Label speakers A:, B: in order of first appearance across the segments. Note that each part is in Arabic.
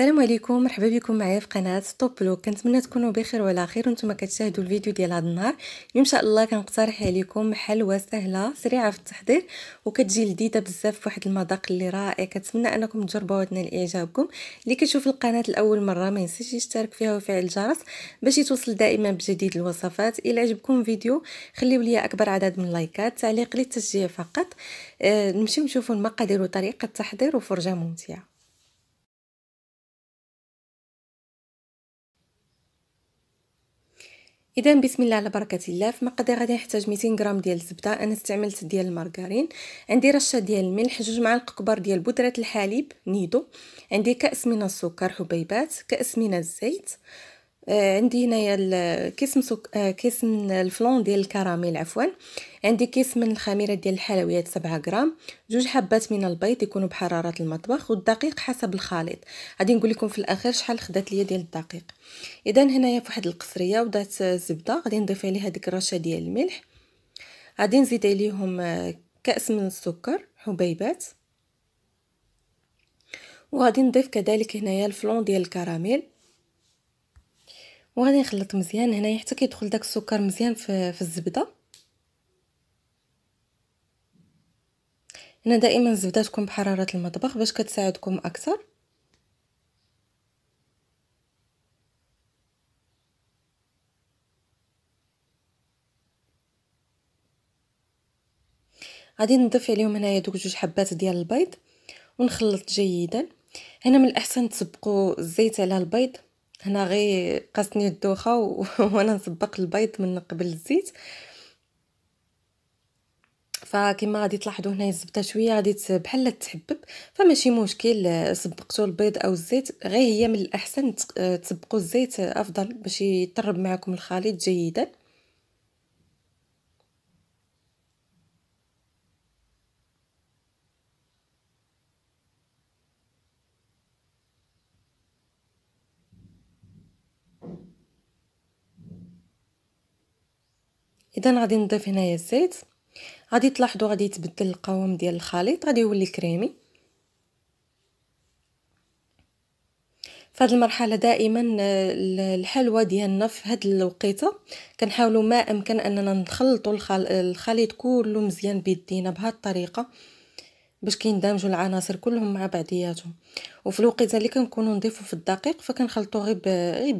A: السلام عليكم مرحبا بكم معايا في قناه توب بلوك كنتمنى تكونوا بخير وعلى خير وانتم كتشاهدوا الفيديو ديال هذا النهار ان شاء الله كنقترح عليكم حلوى سهله سريعه في التحضير وكتجي لذيذه بزاف فواحد المذاق اللي رائع كنتمنى انكم تجربوها وتنال اعجابكم اللي كيشوف القناه لاول مره ما ينساش يشترك فيها ويفعل الجرس باش يتوصل دائما بجديد الوصفات الى عجبكم الفيديو خليو ليا اكبر عدد من اللايكات تعليق للتشجيع فقط آه نمشيو نشوفوا المقادير وطريقه التحضير وفرجه ممتعه اذا بسم الله على بركه الله في مقادير غادي نحتاج 200 غرام ديال الزبده انا استعملت ديال المارغرين عندي رشه ديال الملح جوج معالق كبار ديال بودره الحليب نيدو عندي كاس من السكر حبيبات كاس من الزيت آه، عندي هنايا كيس مسك... كيس من الفلون ديال الكراميل عفوا عندي كيس من الخميره ديال الحلويات 7 غرام جوج حبات من البيض يكونوا بحراره المطبخ والدقيق حسب الخليط غادي نقول لكم في الاخير شحال خدات ليا ديال الدقيق اذا هنايا في واحد القصريه وضعت الزبده غادي نضيف عليها ديك الرشه ديال الملح غادي نزيد عليهم آه، كاس من السكر حبيبات وغادي نضيف كذلك هنايا الفلون ديال الكراميل وغادي نخلط مزيان هنايا حتى كيدخل داك السكر مزيان في, في الزبده هنا دائما الزبده تكون بحراره المطبخ باش كتساعدكم اكثر غادي نضيف عليهم هنايا دوك جوج حبات ديال البيض ونخلط جيدا هنا من الاحسن تسبقوا الزيت على البيض هنا غي قاستني الدوخه و... وانا نسبق البيض من قبل الزيت فكما غادي تلاحظوا هنا الزبده شويه غادي بحال تحبب فماشي مشكل آه، سبقتوا البيض او الزيت غير هي من الاحسن آه، تسبقوا الزيت افضل باش يطرب معكم الخليط جيدا اذا غادي نضيف هنايا الزيت غادي تلاحظوا غادي يتبدل القوام ديال الخليط غادي يولي كريمي في المرحله دائما آه، الحلوى ديالنا في هاد الوقيته كنحاولوا ما امكن اننا نخلطوا الخليط كله مزيان بيدينا بهذه الطريقه باش كيندمجوا العناصر كلهم مع بعضياتهم وفي الوقيته اللي كنكونوا نضيفوا في الدقيق فكنخلطوا غير غير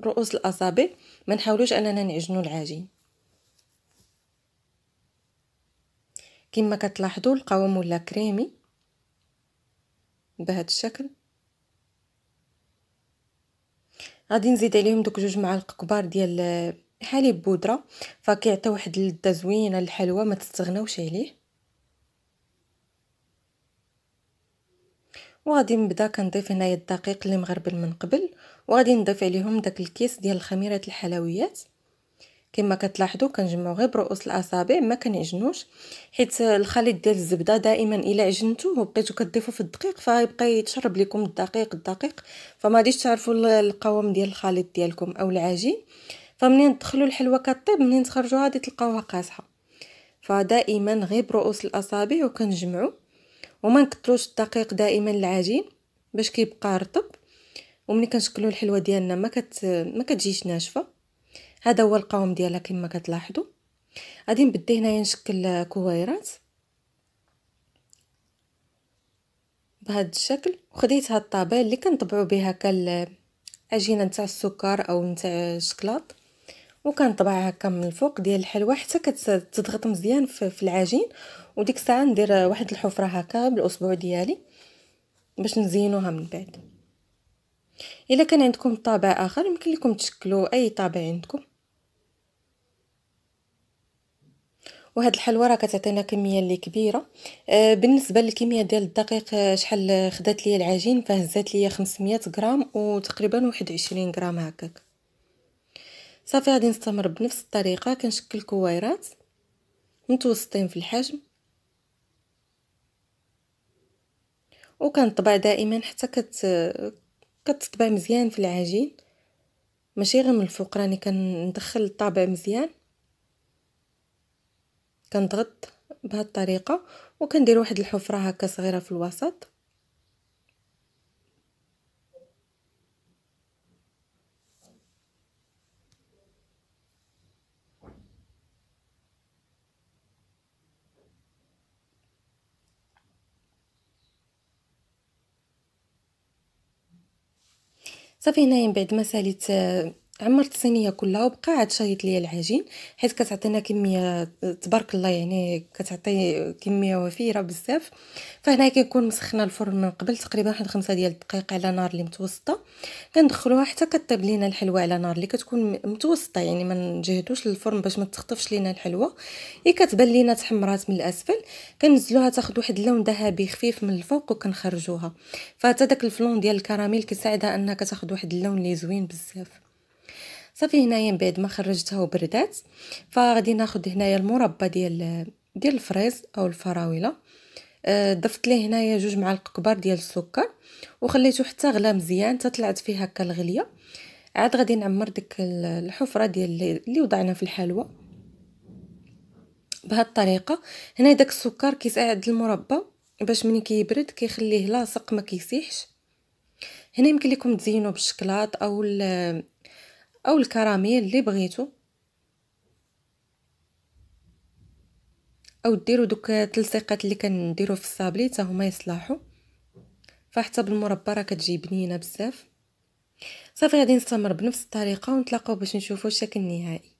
A: برؤوس الاصابع ما نحاولوش اننا نعجنوا العجين كما كتلاحظوا القوام ولا كريمي بهذا الشكل غادي نزيد عليهم دوك جوج معالق كبار ديال حليب بودره فكيعطي واحد اللذه زوينه للحلوى ما تستغناوش عليه وغادي نبدا كنضيف هنايا الدقيق اللي مغربل من قبل وغادي نضيف عليهم داك الكيس ديال الخميره الحلويات كما كتلاحظوا كنجمعوا غير برؤوس الاصابع ما كنعجنوش حيت الخليط ديال الزبده دائما الا عجنتوه وبقيتو كضيفو في الدقيق فيبقى يتشرب لكم الدقيق الدقيق فما غاديش تعرفوا القوام ديال الخليط ديالكم او العجين فمنين تدخلوا الحلوه كطيب منين تخرجوها غادي تلقاوها قاصحه فدائما غير برؤوس الاصابع وكنجمعوا وما نكتلوش الدقيق دائما العجين باش كيبقى رطب ومني كنشكلو الحلوه ديالنا ما كت ما كتجيش ناشفه هذا هو القوام ديالها كما كتلاحظوا غادي نبدي هنايا نشكل كويرات بهذا الشكل وخديت هاد الطابع اللي كنطبعوا بها العجينه نتاع السكر او نتاع الشكلاط وكنطبعها هكا من الفوق ديال الحلوه حتى كتضغط مزيان في العجين وديك الساعه ندير واحد الحفره هكا بالاصبع ديالي باش نزينوها من بعد الا كان عندكم طابع اخر يمكن لكم تشكلوا اي طابع عندكم وهاد الحلوى راه كتعطينا كميه اللي كبيره آه، بالنسبه للكميه ديال الدقيق آه، شحال خدات ليا العجين فهزات ليا 500 غرام وتقريبا 21 غرام هكاك صافي غادي نستمر بنفس الطريقه كنشكل كويرات متوسطين في الحجم وكنطبع دائما حتى كت كتطبع مزيان في العجين ماشي غير من الفوق راني كندخل الطابع مزيان كنضغط بهذه الطريقه وكندير واحد الحفره هكا صغيره في الوسط صافي هنايا من بعد ما ساليت عمرت الصينيه كلها وبقى عاد شايط ليا العجين حيت كتعطينا كميه تبارك الله يعني كتعطي كميه وفيره بزاف فهنا كيكون مسخنا الفرن من قبل تقريبا واحد خمسة ديال الدقائق على نار اللي متوسطه كندخلوها حتى كطيب لينا الحلوه على نار اللي كتكون متوسطه يعني ما نجهدوش الفرن باش ما تخطفش لينا الحلوه هي كتبان لينا تحمرات من الاسفل كنزلوها تاخذ واحد اللون ذهبي خفيف من الفوق وكنخرجوها فحتى داك الفلون ديال الكراميل كيساعدها انها كتاخذ واحد اللون اللي زوين بزاف صافي هنايا من بعد ما خرجتها وبردات فغادي ناخذ هنايا المربى ديال ديال الفريز او الفراوله آه، ضفت ليه هنايا جوج معالق كبار ديال السكر وخليته حتى غلا مزيان تطلعت فيه هكا الغليه عاد غادي نعمر ديك الحفره ديال اللي وضعنا في الحلوى بهاد الطريقه هنا داك السكر كيساعد المربى باش ملي كيبرد كيخليه لاصق ما كيسيحش هنا يمكن لكم تزينوا بالشكلاط او أو الكراميل اللي بغيتو أو ديرو دوك التلصيقات اللي كنديرو في الصابلي حتى هما يصلحوا فحتى بالمربى راه كتجي بنينه بزاف صافي غادي نستمر بنفس الطريقه ونتلاقاو باش نشوفو الشكل النهائي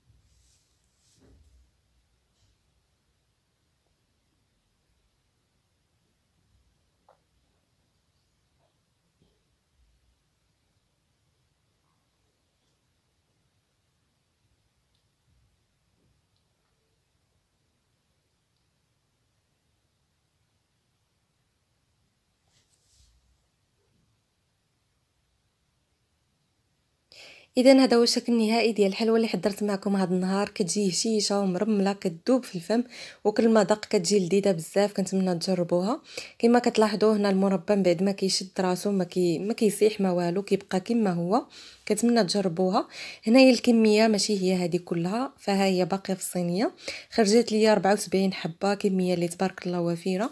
A: اذا هذا هو الشكل النهائي ديال الحلوى اللي حضرت معكم هذا النهار كتجي هشيشه ومرمله كتذوب في الفم وكل ما دق كتجي لذيذه بزاف كنتمنى تجربوها كما كتلاحظوا هنا المربى من بعد ما كيشد راسو ما كي ما كيسيح ما والو كيبقى كما هو كنتمنى تجربوها هنايا الكميه ماشي هي هذه كلها فها هي باقيه في الصينيه خرجت لي 74 حبه كميه اللي تبارك الله وفيره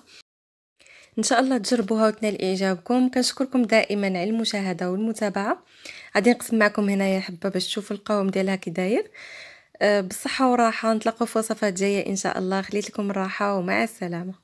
A: ان شاء الله تجربوها وتنال اعجابكم كنشكركم دائما على المشاهده والمتابعه غادي نقسم معكم هنايا حبه باش تشوفوا القوام ديالها كي داير آه، بالصحه والراحه نتلاقاو في وصفات جايه ان شاء الله خليت لكم الراحه ومع السلامه